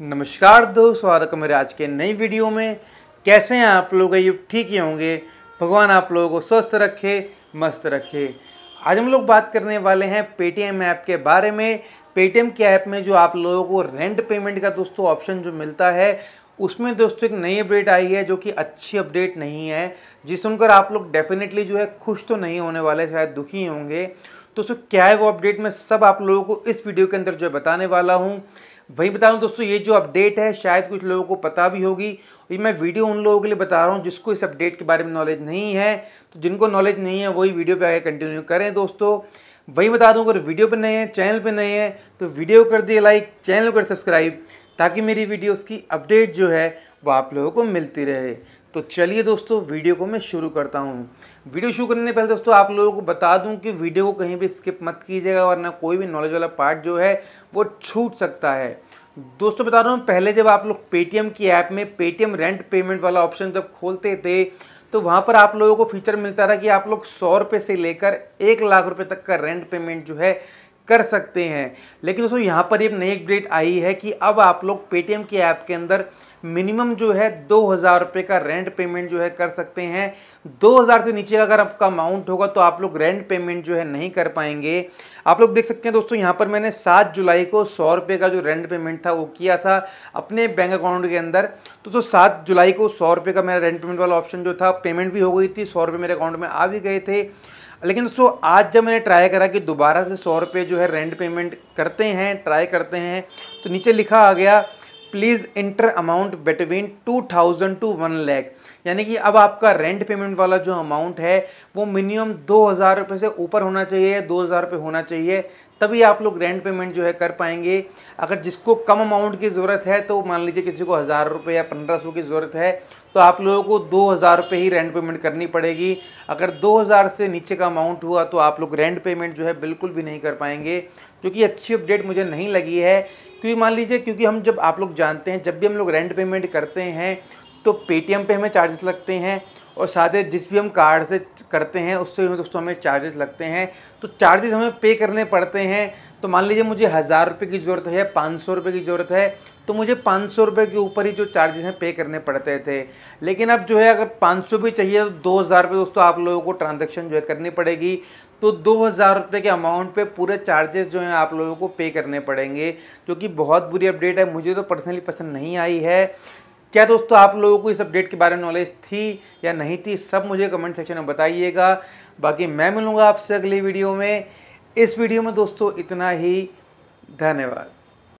नमस्कार दोस्त स्वागत है मेरे आज के नई वीडियो में कैसे हैं आप लोग ये ठीक ही होंगे भगवान आप लोगों को स्वस्थ रखे मस्त रखे आज हम लोग बात करने वाले हैं पेटीएम ऐप के बारे में पेटीएम के ऐप में जो आप लोगों को रेंट पेमेंट का दोस्तों ऑप्शन जो मिलता है उसमें दोस्तों एक नई अपडेट आई है जो कि अच्छी अपडेट नहीं है जिस सुनकर आप लोग डेफिनेटली जो है खुश तो नहीं होने वाले शायद दुखी होंगे दोस्तों क्या है वो अपडेट मैं सब आप लोगों को इस वीडियो के अंदर जो है बताने वाला हूँ वही बता दूँ दोस्तों ये जो अपडेट है शायद कुछ लोगों को पता भी होगी ये मैं वीडियो उन लोगों के लिए बता रहा हूँ जिसको इस अपडेट के बारे में नॉलेज नहीं है तो जिनको नॉलेज नहीं है वही वीडियो पर आगे कंटिन्यू करें दोस्तों वही बता दूँ अगर वीडियो पर नए हैं चैनल पर नए हैं तो वीडियो कर दिए लाइक चैनल कर सब्सक्राइब ताकि मेरी वीडियोज़ की अपडेट जो है वो आप लोगों को मिलती रहे तो चलिए दोस्तों वीडियो को मैं शुरू करता हूँ वीडियो शुरू करने पहले दोस्तों आप लोगों को बता दूं कि वीडियो को कहीं भी स्किप मत कीजिएगा वरना कोई भी नॉलेज वाला पार्ट जो है वो छूट सकता है दोस्तों बता रहा हूँ पहले जब आप लोग पेटीएम की ऐप में पेटीएम रेंट पेमेंट वाला ऑप्शन जब खोलते थे तो वहाँ पर आप लोगों को फीचर मिलता था कि आप लोग सौ रुपये से लेकर एक लाख रुपये तक का रेंट पेमेंट जो है कर सकते हैं लेकिन दोस्तों यहाँ पर एक नई अपडेट आई है कि अब आप लोग पेटीएम के ऐप के अंदर मिनिमम जो है दो हज़ार रुपये का रेंट पेमेंट जो है कर सकते हैं दो हज़ार से नीचे अगर आपका अमाउंट होगा तो आप लोग रेंट पेमेंट जो है नहीं कर पाएंगे आप लोग देख सकते हैं दोस्तों यहाँ पर मैंने सात जुलाई को सौ रुपये का जो रेंट पेमेंट था वो किया था अपने बैंक अकाउंट के अंदर तो दोस्तों सात जुलाई को सौ रुपये का मेरा रेंट पेमेंट वाला ऑप्शन जो था पेमेंट भी हो गई थी सौ रुपये मेरे अकाउंट में आ भी गए थे लेकिन सो आज जब मैंने ट्राई करा कि दोबारा से सौ रुपये जो है रेंट पेमेंट करते हैं ट्राई करते हैं तो नीचे लिखा आ गया please enter amount between two thousand to one lakh यानी कि अब आपका रेंट पेमेंट वाला जो अमाउंट है वो मिनिमम दो हज़ार रुपये से ऊपर होना चाहिए दो हज़ार रुपये होना चाहिए तभी आप लोग रेंट पेमेंट जो है कर पाएंगे अगर जिसको कम अमाउंट की ज़रूरत है तो मान लीजिए किसी को हज़ार रुपये या पंद्रह सौ की ज़रूरत है तो आप लोगों को दो हज़ार रुपये ही रेंट पेमेंट करनी पड़ेगी अगर दो हज़ार से नीचे का अमाउंट हुआ तो आप लोग रेंट पेमेंट जो है बिल्कुल भी नहीं कर पाएंगे क्योंकि अच्छी अपडेट मुझे नहीं लगी है क्योंकि मान लीजिए क्योंकि हम जब आप लोग जानते हैं जब भी हम लोग रेंट पेमेंट करते हैं तो पेटीएम पे हमें चार्जेस लगते हैं और साथ ही जिस भी हम कार्ड से करते हैं उससे भी दोस्तों हमें चार्जेस लगते हैं तो चार्जेस हमें पे करने पड़ते हैं तो मान लीजिए मुझे हज़ार रुपये की ज़रूरत है पाँच सौ रुपये की ज़रूरत है तो मुझे पाँच सौ रुपये के ऊपर ही जो चार्जेस हैं पे करने पड़ते थे लेकिन अब जो है अगर पाँच सौ भी चाहिए तो दो हज़ार रुपये दोस्तों आप लोगों को ट्रांजेक्शन जो है करनी पड़ेगी तो दो हज़ार रुपये के अमाउंट पे पूरे चार्जेस जो हैं आप लोगों को पे करने पड़ेंगे जो कि बहुत बुरी अपडेट है मुझे तो पर्सनली पसंद नहीं आई है क्या दोस्तों आप लोगों को इस अपडेट के बारे में नॉलेज थी या नहीं थी सब मुझे कमेंट सेक्शन में बताइएगा बाकी मैं मिलूँगा आपसे अगली वीडियो में इस वीडियो में दोस्तों इतना ही धन्यवाद